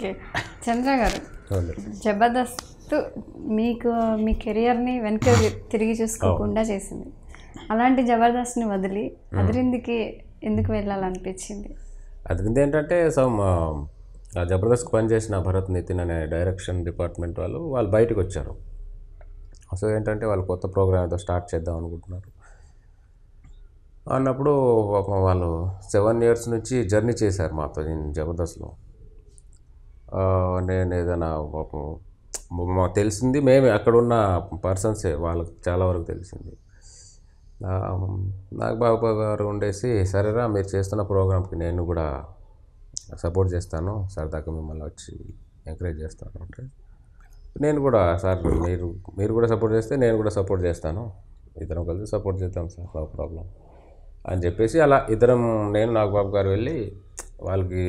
Okay చంద్ర గారు జబర్దస్త్ మీకు మీ కెరియర్ని వెనక తిరిగి చూసుకోకుండా చేసింది అలాంటి జబర్దస్త్ని వదిలి అదిరిందికి ఎందుకు వెళ్ళాలనిపించింది అదిరింది ఏంటంటే సో మా జబర్దస్త్ పనిచేసిన భరత్ నితిన్ అనే డైరెక్షన్ డిపార్ట్మెంట్ వాళ్ళు వాళ్ళు బయటకు వచ్చారు సో ఏంటంటే వాళ్ళు కొత్త ప్రోగ్రామ్ ఏదో స్టార్ట్ చేద్దాం అనుకుంటున్నారు అన్నప్పుడు వాళ్ళు సెవెన్ ఇయర్స్ నుంచి జర్నీ చేశారు మాతో నేను జబర్దస్త్లో నేను ఏదైనా పాపం మాకు తెలిసింది మేమే అక్కడ ఉన్న పర్సన్సే వాళ్ళకి చాలా వరకు తెలిసింది నాగబాబు గారు ఉండేసి సరేరా మీరు చేస్తున్న ప్రోగ్రామ్కి నేను కూడా సపోర్ట్ చేస్తాను సరదాగా మిమ్మల్ని వచ్చి ఎంకరేజ్ చేస్తాను అంటే నేను కూడా సార్ మీరు మీరు కూడా సపోర్ట్ చేస్తే నేను కూడా సపోర్ట్ చేస్తాను ఇద్దరం కలిసి సపోర్ట్ చేద్దాం సార్ నో ప్రాబ్లం అని చెప్పేసి అలా ఇద్దరం నేను నాగబాబు గారు వెళ్ళి వాళ్ళకి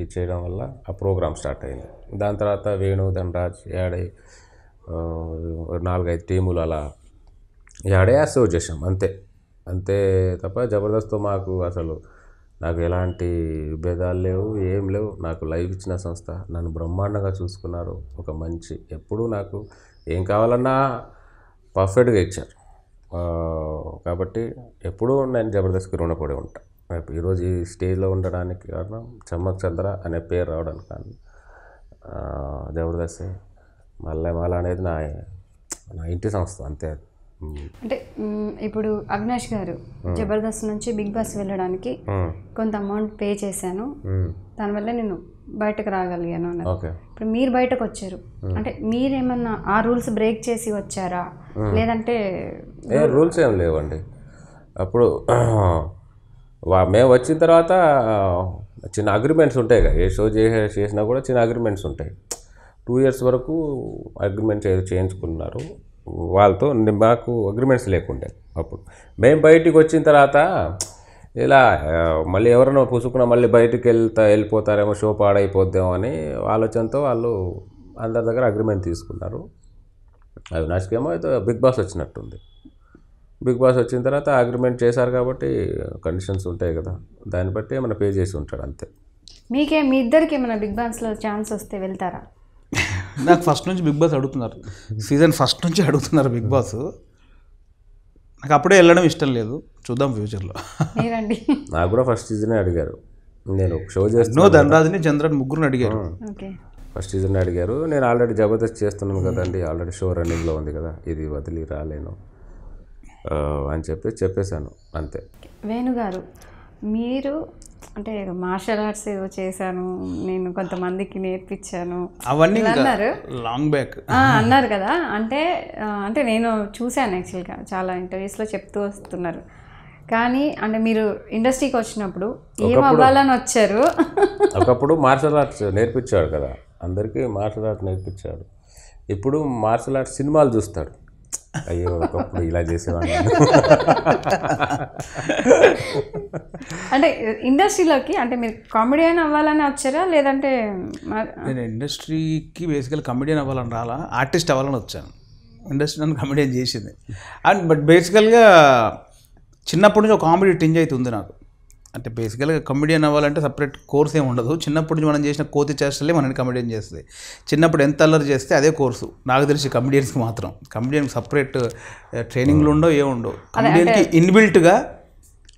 ఇది చేయడం వల్ల ఆ ప్రోగ్రామ్ స్టార్ట్ అయింది దాని తర్వాత వేణు ధనరాజ్ యాడే నాలుగైదు టీములు అలా యాడే అసో చేసాం అంతే అంతే తప్ప జబర్దస్త్ మాకు అసలు నాకు ఎలాంటి భేదాలు లేవు ఏం లేవు నాకు లైవ్ ఇచ్చిన సంస్థ నన్ను బ్రహ్మాండంగా చూసుకున్నారు ఒక మంచి ఎప్పుడూ నాకు ఏం కావాలన్నా పర్ఫెక్ట్గా ఇచ్చారు కాబట్టి ఎప్పుడూ నేను జబర్దస్త్కి రుణపడి ఉంటాను ఈరోజు ఈ స్టేజ్లో ఉండడానికి కారణం చమ్మక్ చంద్ర అనే పేరు రావడానికి కారణం మళ్ళీ మల్లెమాల అనేది నా నా ఇంటి సంస్థ అంతే అంటే ఇప్పుడు అవినాష్ గారు జబర్దస్త్ నుంచి బిగ్ బాస్ వెళ్ళడానికి కొంత అమౌంట్ పే చేశాను దానివల్ల నేను బయటకు రాగలిగాను ఇప్పుడు మీరు బయటకు వచ్చారు అంటే మీరేమన్నా ఆ రూల్స్ బ్రేక్ చేసి వచ్చారా లేదంటే రూల్స్ ఏం లేవండి అప్పుడు మేము వచ్చిన తర్వాత చిన్న అగ్రిమెంట్స్ ఉంటాయి కదా ఏ షో చే చేసినా కూడా చిన్న అగ్రిమెంట్స్ ఉంటాయి టూ ఇయర్స్ వరకు అగ్రిమెంట్స్ ఏదో చేయించుకున్నారు వాళ్ళతో మాకు అగ్రిమెంట్స్ లేకుండే అప్పుడు మేము బయటికి వచ్చిన తర్వాత ఇలా మళ్ళీ ఎవరైనా పుసుకున్నా మళ్ళీ బయటికి వెళ్తా వెళ్ళిపోతారేమో షో పాడైపోద్దేమో అని ఆలోచనతో వాళ్ళు అందరి దగ్గర అగ్రిమెంట్ తీసుకున్నారు అవినాష్కి ఏమో అయితే బిగ్ బాస్ వచ్చినట్టుంది బిగ్ బాస్ వచ్చిన తర్వాత అగ్రిమెంట్ చేశారు కాబట్టి కండిషన్స్ ఉంటాయి కదా దాన్ని బట్టి ఏమైనా పే చేసి ఉంటాడు అంతే మీకే మీ ఇద్దరికి ఏమైనా బిగ్ బాస్లో ఛాన్స్ వస్తే వెళ్తారా నాకు ఫస్ట్ నుంచి బిగ్ బాస్ అడుగుతున్నారు సీజన్ ఫస్ట్ నుంచి అడుగుతున్నారు బిగ్ బాస్ నాకు అప్పుడే వెళ్ళడం ఇష్టం లేదు చూద్దాం ఫ్యూచర్లో నాకు కూడా ఫస్ట్ సీజనే అడిగారు నేను షో నో ధనరాజుని చంద్రన్ ముగ్గురుని అడిగారు ఫస్ట్ సీజన్ అడిగారు నేను ఆల్రెడీ జబర్దస్త్ చేస్తున్నాను కదండి ఆల్రెడీ షో రన్నింగ్లో ఉంది కదా ఇది వదిలి రాలేను అని చెప్పి చెప్పేశాను అంతే వేణుగారు మీరు అంటే మార్షల్ ఆర్ట్స్ ఏదో చేశాను నేను కొంతమందికి నేర్పించాను అవన్నీ అన్నారు లాంగ్ బ్యాక్ అన్నారు కదా అంటే అంటే నేను చూశాను యాక్చువల్గా చాలా ఇంటర్వ్యూస్లో చెప్తూ వస్తున్నారు కానీ అంటే మీరు ఇండస్ట్రీకి వచ్చినప్పుడు ఏం అవ్వాలని వచ్చారు ఒకప్పుడు మార్షల్ ఆర్ట్స్ నేర్పించాడు కదా అందరికీ మార్షల్ ఆర్ట్స్ నేర్పించాడు ఇప్పుడు మార్షల్ ఆర్ట్స్ సినిమాలు చూస్తాడు అయ్యో ఒకప్పుడు ఇలా చేసేవాడిని అంటే ఇండస్ట్రీలోకి అంటే మీరు కామెడియన్ అవ్వాలని వచ్చారా లేదంటే నేను ఇండస్ట్రీకి బేసికల్ కామెడియన్ అవ్వాలని రాలా ఆర్టిస్ట్ అవ్వాలని వచ్చాను ఇండస్ట్రీ నన్ను కామెడియన్ చేసింది అండ్ బట్ బేసికల్గా చిన్నప్పటి నుంచి ఒక కామెడీ టింజ్ అయితే ఉంది నాకు అంటే బేసికల్గా కమెడియన్ అవ్వాలంటే సపరేట్ కోర్స్ ఏమి ఉండదు నుంచి మనం చేసిన కోతి చేష్టలే మనని కమెడియన్ చేస్తుంది చిన్నప్పుడు ఎంత అల్లరి చేస్తే అదే కోర్సు నాకు తెలిసి కమెడియన్స్కి మాత్రం కమెడియన్కి సపరేట్ ట్రైనింగ్లు ఉండవు ఏ ఉండవు కమెడియన్కి ఇన్బిల్ట్గా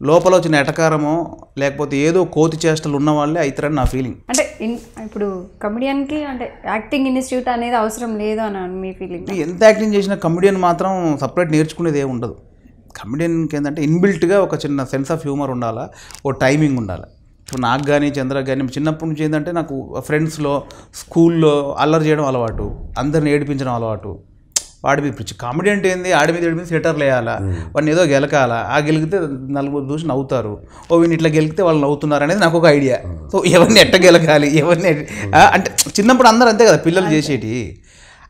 లోపల వచ్చిన ఎటకారమో లేకపోతే ఏదో కోతి చేష్టలు ఉన్న వాళ్ళే అవుతారని నా ఫీలింగ్ అంటే ఇప్పుడు కమెడియన్కి అంటే యాక్టింగ్ ఇన్స్టిట్యూట్ అనేది అవసరం లేదు అని మీ ఫీలింగ్ ఎంత యాక్టింగ్ చేసినా కమెడియన్ మాత్రం సపరేట్ నేర్చుకునేది ఏమి ఉండదు కమెడియన్కి ఏంటంటే ఇన్బిల్ట్గా ఒక చిన్న సెన్స్ ఆఫ్ హ్యూమర్ ఉండాలా ఓ టైమింగ్ ఉండాలి ఇప్పుడు నాకు కానీ చంద్ర కానీ చిన్నప్పటి నుంచి ఏంటంటే నాకు ఫ్రెండ్స్లో స్కూల్లో అల్లరి చేయడం అలవాటు అందరిని ఏడిపించడం అలవాటు వాడి మీద పిచ్చి కామెడీ అంటే ఏంది ఆడి మీద ఏడి మీద థియేటర్లు వేయాలా వాడిని ఏదో గెలకాలా ఆ గెలిగితే నలుగురు చూసి నవ్వుతారు ఓ వీని ఇట్లా గెలిగితే వాళ్ళు నవ్వుతున్నారు అనేది నాకు ఒక ఐడియా సో ఎవరిని ఎట్ట గెలకాలి ఎవరిని అంటే చిన్నప్పుడు అందరూ అంతే కదా పిల్లలు చేసేటి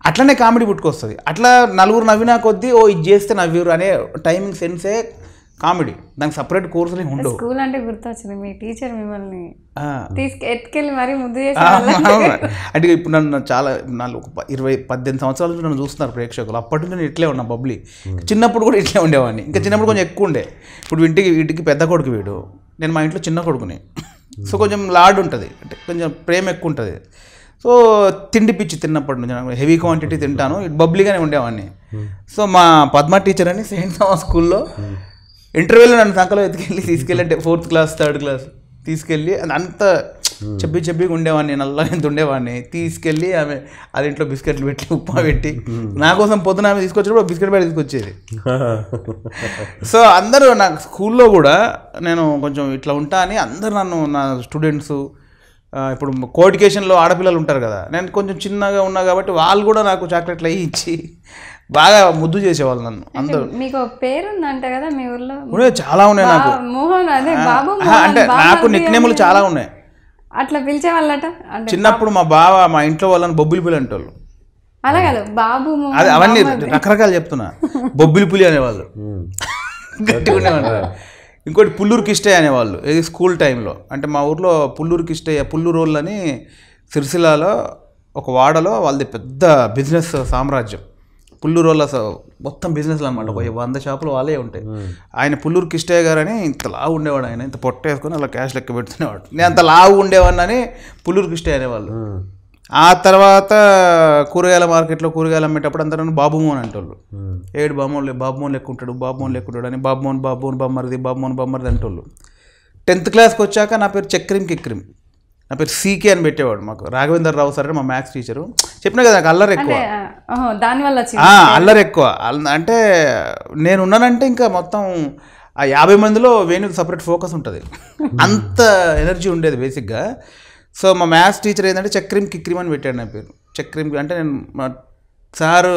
అట్లనే కామెడీ పుట్టుకొస్తుంది అట్లా నలుగురు నవ్వినా కొద్దీ ఓ ఇది చేస్తే నవ్వురు అనే టైమింగ్ సెన్సే కామెడీ దానికి సపరేట్ కోర్సులు ఉండవు స్కూల్ అంటే గుర్తొచ్చింది మీ టీచర్ మిమ్మల్ని ఎత్తుకెళ్ళి మరీ ముందు అంటే ఇప్పుడు నన్ను చాలా నాలుగు ఇరవై పద్దెనిమిది సంవత్సరాల నుంచి నన్ను చూస్తున్నారు ప్రేక్షకులు అప్పటి నుంచి నేను ఇట్లే ఉన్నా బబ్లీ hmm. చిన్నప్పుడు కూడా ఇట్లే ఉండేవాడిని ఇంకా చిన్నప్పుడు కొంచెం ఎక్కువ ఉండే ఇప్పుడు ఇంటికి ఇంటికి పెద్ద కొడుకు వీడు నేను మా ఇంట్లో చిన్న కొడుకుని సో hmm. కొంచెం లాడ్ ఉంటుంది అంటే కొంచెం ప్రేమ ఎక్కువ ఉంటుంది సో తిండి పిచ్చి తిన్నప్పటి నుంచి నాకు హెవీ క్వాంటిటీ తింటాను బబ్లీగానే ఉండేవాడిని సో మా పద్మ టీచర్ అని సెయింట్ థామస్ స్కూల్లో ఇంటర్వ్యూలో నన్ను సంకలో ఎత్తుకెళ్ళి తీసుకెళ్ళంటే ఫోర్త్ క్లాస్ థర్డ్ క్లాస్ తీసుకెళ్ళి అంత చెప్పి చెప్పి ఉండేవాడిని నల్లగా ఎంత ఉండేవాడిని తీసుకెళ్ళి ఆమె అది ఇంట్లో బిస్కెట్లు పెట్టి ఉప్మా పెట్టి నా కోసం పొద్దున ఆమె తీసుకొచ్చినప్పుడు బిస్కెట్ బయట తీసుకొచ్చేది సో అందరూ నాకు స్కూల్లో కూడా నేను కొంచెం ఇట్లా ఉంటా అని అందరు నన్ను నా స్టూడెంట్స్ ఇప్పుడు కోటికేషన్లో ఆడపిల్లలు ఉంటారు కదా నేను కొంచెం చిన్నగా ఉన్నా కాబట్టి వాళ్ళు కూడా నాకు చాక్లెట్లు అయ్యి ఇచ్చి బాగా ముద్దు చేసేవాళ్ళు నన్ను అందరూ మీకు పేరు ఉందంట కదా మీ ఊర్లో చాలా ఉన్నాయి నాకు అదే బాబు అంటే నాకు నిక్నేములు చాలా ఉన్నాయి అట్లా పిలిచేవాళ్ళట చిన్నప్పుడు మా బావ మా ఇంట్లో వాళ్ళని బొబ్బులు పులి అంటోళ్ళు అలా కాదు బాబు అవన్నీ రకరకాలు చెప్తున్నా బొబ్బిలి పులి అనేవాళ్ళు గట్టిగా ఇంకోటి పుల్లూరు కిష్టయ్య అనేవాళ్ళు ఇది స్కూల్ టైంలో అంటే మా ఊర్లో పుల్లూరు కిష్టయ్య పుల్లూరు వాళ్ళు అని సిరిసిల్లాలో ఒక వాడలో వాళ్ళది పెద్ద బిజినెస్ సామ్రాజ్యం పుల్లూరు వాళ్ళ మొత్తం బిజినెస్లు అనమాట ఒక వంద షాపులు వాళ్ళే ఉంటాయి hmm. ఆయన పుల్లూరు కిష్టయ్య గారు అని ఇంత లావు ఉండేవాడు ఆయన ఇంత పొట్ట వేసుకొని అలా క్యాష్ లెక్క పెడుతునేవాడు నేను అంత లావు ఉండేవాడిని అని పుల్లూరు కిష్టయ్య అనేవాళ్ళు hmm. ఆ తర్వాత కూరగాయల మార్కెట్లో కూరగాయలు అమ్మేటప్పుడు అందరూ బాబుమోన్ అంటోళ్ళు ఏడు బాబుమోన్ బాబుమోన్ లెక్క లెక్కుంటాడు బాబుమోన్ లెక్కుంటాడు అని బాబుమోన్ బాబుమోన్ బొమ్మరిది బాబుమోన్ బొమ్మరిది అంటోళ్ళు టెన్త్ క్లాస్కి వచ్చాక నా పేరు చక్రిం కిక్రిం నా పేరు సీకే అని పెట్టేవాడు మాకు రాఘవేందర్ రావు సార్ మా మ్యాథ్స్ టీచరు చెప్పినా కదా నాకు అల్లరి ఎక్కువ దానివల్ల అల్లరి ఎక్కువ అంటే నేను ఉన్నానంటే ఇంకా మొత్తం ఆ యాభై మందిలో వేణుకి సపరేట్ ఫోకస్ ఉంటుంది అంత ఎనర్జీ ఉండేది బేసిక్గా సో మా మ్యాథ్స్ టీచర్ ఏంటంటే చక్రిం కిక్రిం అని పెట్టాడు నా పేరు చక్రిం అంటే నేను మా సారు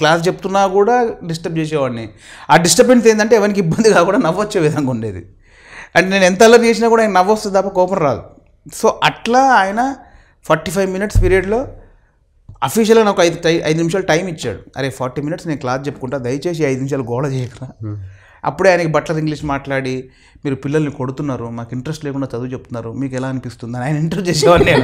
క్లాస్ చెప్తున్నా కూడా డిస్టర్బ్ చేసేవాడిని ఆ డిస్టర్బెన్స్ ఏంటంటే ఎవరికి ఇబ్బంది కాకుండా నవ్వొచ్చే విధంగా ఉండేది అండ్ నేను ఎంత అల్లరి చేసినా కూడా ఆయన నవ్వొస్తుంది తప్ప కోపం రాదు సో అట్లా ఆయన ఫార్టీ ఫైవ్ మినిట్స్ పీరియడ్లో అఫీషియల్గా నాకు ఐదు ఐదు నిమిషాలు టైం ఇచ్చాడు అరే ఫార్టీ మినిట్స్ నేను క్లాస్ చెప్పుకుంటా దయచేసి ఐదు నిమిషాలు గోడ చేయకరా అప్పుడే ఆయనకి బట్లర్ ఇంగ్లీష్ మాట్లాడి మీరు పిల్లల్ని కొడుతున్నారు మాకు ఇంట్రెస్ట్ లేకుండా చదువు చెప్తున్నారు మీకు ఎలా అనిపిస్తుంది ఆయన ఇంటర్వ్యూ చేసేవాడు నేను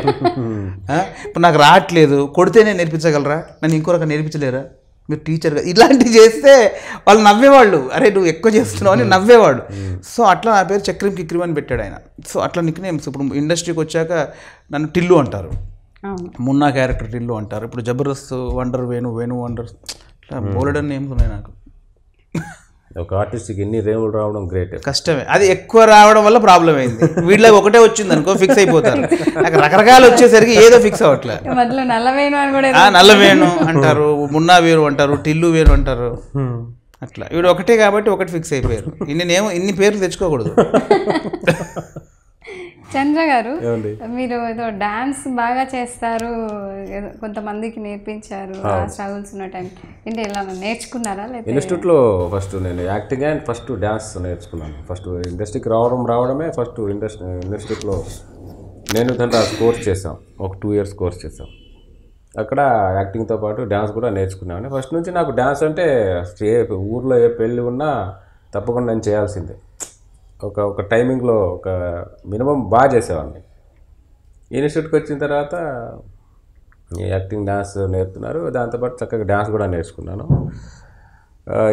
ఇప్పుడు నాకు రావట్లేదు కొడితే నేను నేర్పించగలరా నన్ను ఇంకో నేర్పించలేరా మీరు టీచర్గా ఇలాంటివి చేస్తే వాళ్ళు నవ్వేవాళ్ళు అరే నువ్వు ఎక్కువ చేస్తున్నావు అని నవ్వేవాడు సో అట్లా నా పేరు చక్రం కిక్రిమ్ అని పెట్టాడు ఆయన సో అట్లా నిక్ నేమ్స్ ఇప్పుడు ఇండస్ట్రీకి వచ్చాక నన్ను టిల్లు అంటారు మున్నా క్యారెక్టర్ టిల్లు అంటారు ఇప్పుడు జబర్దస్త్ వండర్ వేణు వేణు వండర్ ఇట్లా బోలెడన్ నేమ్స్ ఉన్నాయి నాకు ఒక ఆర్టిస్ట్కి ఎన్ని రేవులు రావడం గ్రేట్ కష్టమే అది ఎక్కువ రావడం వల్ల ప్రాబ్లం అయింది వీళ్ళకి ఒకటే వచ్చింది అనుకో ఫిక్స్ అయిపోతారు నాకు రకరకాలు వచ్చేసరికి ఏదో ఫిక్స్ అవ్వట్లే నల్లవేణు అంటారు మున్నా వేరు అంటారు టిల్లు వేరు అంటారు అట్లా వీడు ఒకటే కాబట్టి ఒకటి ఫిక్స్ అయిపోయారు ఇన్ని నేను ఇన్ని పేర్లు తెచ్చుకోకూడదు చంద్ర గారు మీరు ఏదో డాన్స్ బాగా చేస్తారు కొంతమందికి నేర్పించారు స్ట్రగుల్స్ ఉన్న టైం ఏంటి ఇలా నేర్చుకున్నారా లేదా ఇన్స్టిట్యూట్లో ఫస్ట్ నేను యాక్టింగ్ అండ్ ఫస్ట్ డాన్స్ నేర్చుకున్నాను ఫస్ట్ ఇండస్ట్రీకి రావడం రావడమే ఫస్ట్ ఇండస్ట్రీ ఇన్స్టిట్యూట్లో నేను దాంట్లో కోర్స్ చేసాం ఒక టూ ఇయర్స్ కోర్స్ చేసాం అక్కడ యాక్టింగ్తో పాటు డ్యాన్స్ కూడా నేర్చుకున్నాను ఫస్ట్ నుంచి నాకు డ్యాన్స్ అంటే ఏ ఊర్లో ఏ పెళ్ళి ఉన్నా తప్పకుండా నేను చేయాల్సిందే ఒక ఒక టైమింగ్లో ఒక మినిమం బాగా చేసేవాడిని ఇన్స్టిట్యూట్కి వచ్చిన తర్వాత యాక్టింగ్ డ్యాన్స్ నేర్పుతున్నారు దాంతోపాటు చక్కగా డ్యాన్స్ కూడా నేర్చుకున్నాను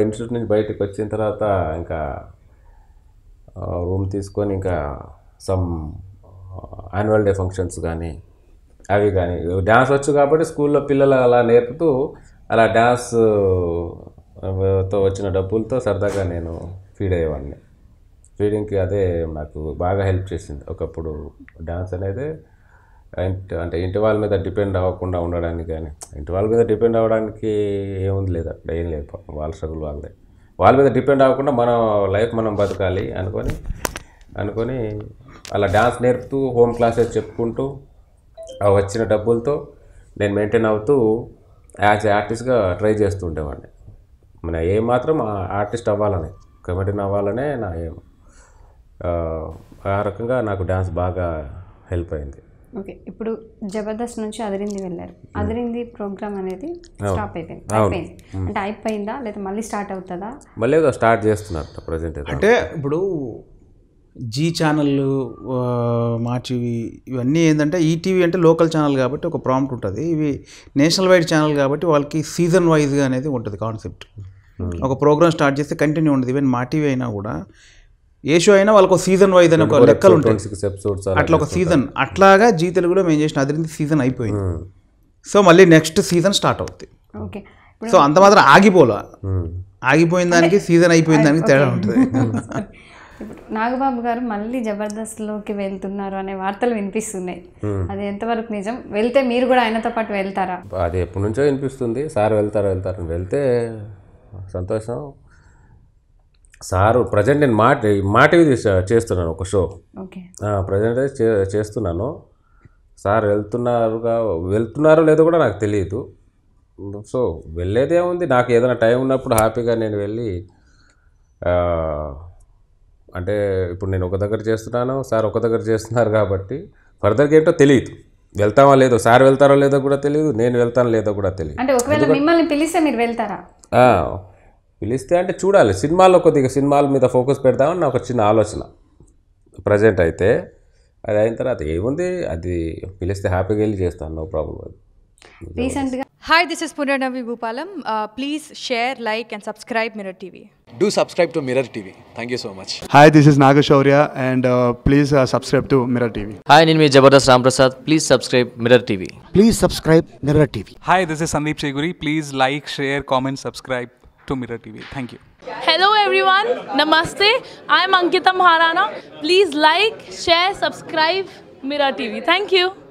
ఇన్స్టిట్యూట్ నుంచి బయటకు వచ్చిన తర్వాత ఇంకా రూమ్ తీసుకొని ఇంకా సమ్ యాన్యువల్ డే ఫంక్షన్స్ కానీ అవి కానీ డ్యాన్స్ వచ్చు కాబట్టి స్కూల్లో పిల్లలు అలా నేర్పుతూ అలా డ్యాన్స్ తో వచ్చిన డబ్బులతో సరదాగా నేను ఫీడ్ అయ్యేవాడిని రీడింగ్కి అదే నాకు బాగా హెల్ప్ చేసింది ఒకప్పుడు డ్యాన్స్ అనేది అంటే ఇంటి వాళ్ళ మీద డిపెండ్ అవ్వకుండా ఉండడానికి కానీ ఇంటి వాళ్ళ మీద డిపెండ్ అవ్వడానికి ఏముంది లేదు అక్కడ ఏం లేదు వాళ్ళ స్ట్రగుల్ వాళ్ళదే వాళ్ళ మీద డిపెండ్ అవ్వకుండా మనం లైఫ్ మనం బతకాలి అనుకొని అనుకొని అలా డ్యాన్స్ నేర్పుతూ హోమ్ క్లాసెస్ చెప్పుకుంటూ ఆ వచ్చిన డబ్బులతో నేను మెయింటైన్ అవుతూ యాజ్ ఏ ఆర్టిస్ట్గా ట్రై చేస్తూ ఉండేవాడిని మన ఏమాత్రం ఆర్టిస్ట్ అవ్వాలని కమెడియన్ అవ్వాలనే నా ఏం ఆ రకంగా నాకు డ్యాన్స్ బాగా హెల్ప్ అయింది ఓకే ఇప్పుడు జబర్దస్త్ నుంచి అదిరింది వెళ్ళారు అదిరింది ప్రోగ్రామ్ అనేది స్టాప్ అయిపోయింది అయిపోయింది అంటే అయిపోయిందా లేదా మళ్ళీ స్టార్ట్ అవుతుందా మళ్ళీ స్టార్ట్ చేస్తున్నారు ప్రజెంట్ అంటే ఇప్పుడు జీ ఛానల్ మా టీవీ ఇవన్నీ ఏంటంటే ఈటీవీ అంటే లోకల్ ఛానల్ కాబట్టి ఒక ప్రాంప్ట్ ఉంటుంది ఇవి నేషనల్ వైడ్ ఛానల్ కాబట్టి వాళ్ళకి సీజన్ వైజ్గా అనేది ఉంటుంది కాన్సెప్ట్ ఒక ప్రోగ్రామ్ స్టార్ట్ చేస్తే కంటిన్యూ ఉండదు ఈవెన్ మా టీవీ అయినా కూడా ఏ షో అయినా వాళ్ళకు సీజన్ వైజ్ అని ఒక లెక్కలు ఉంటాయి అట్లా ఒక సీజన్ అట్లాగా జీ తెలుగులో మేము చేసిన అదిరింది సీజన్ అయిపోయింది hmm. సో మళ్ళీ నెక్స్ట్ సీజన్ స్టార్ట్ అవుతుంది ఓకే సో అంత మాత్రం ఆగిపోలా hmm. ఆగిపోయిన దానికి సీజన్ అయిపోయిన దానికి తేడా ఉంటుంది నాగబాబు గారు మళ్ళీ జబర్దస్త్ లోకి వెళ్తున్నారు అనే వార్తలు వినిపిస్తున్నాయి hmm. అది ఎంతవరకు నిజం వెళ్తే మీరు కూడా ఆయనతో పాటు వెళ్తారా అది ఎప్పటి నుంచో వినిపిస్తుంది సార్ వెళ్తారు వెళ్తారు వెళ్తే సంతోషం సారు ప్రజెంట్ నేను మాట మాట టీవీ చేస్తున్నాను ఒక షో ప్రజెంట్ చేస్తున్నాను సార్ వెళ్తున్నారుగా వెళ్తున్నారో లేదో కూడా నాకు తెలియదు సో వెళ్ళేదే ఉంది నాకు ఏదైనా టైం ఉన్నప్పుడు హ్యాపీగా నేను వెళ్ళి అంటే ఇప్పుడు నేను ఒక దగ్గర చేస్తున్నాను సార్ ఒక దగ్గర చేస్తున్నారు కాబట్టి ఫర్దర్గా ఏంటో తెలియదు వెళ్తావా లేదో సార్ వెళ్తారో లేదో కూడా తెలియదు నేను వెళ్తాను లేదో కూడా తెలియదు అంటే ఒకవేళ మిమ్మల్ని పిలిస్తే మీరు వెళ్తారా పిలిస్తే అంటే చూడాలి సినిమాల్లో కొద్దిగా సినిమాల మీద ఫోకస్ పెడదామని నాకు చిన్న ఆలోచన ప్రజెంట్ అయితే అది అయిన తర్వాత ఏముంది అది పిలిస్తే హ్యాపీగా వెళ్ళి చేస్తాను నో ప్రాబ్లం అది రీసెంట్గా hi this is Punarnavi Bhupalam please share like and subscribe Mirror TV do subscribe to Mirror TV thank you so much hi this is Nagashaurya and please subscribe to Mirror TV hi నేను మీ Jabardasth Ram Prasad please subscribe Mirror TV please subscribe Mirror TV hi this is Sandeep Cheguri please like share comment subscribe to Mirror TV. Thank you. Hello everyone. Namaste. I am Ankita Maharana. Please like, share, subscribe Mirror TV. Thank you.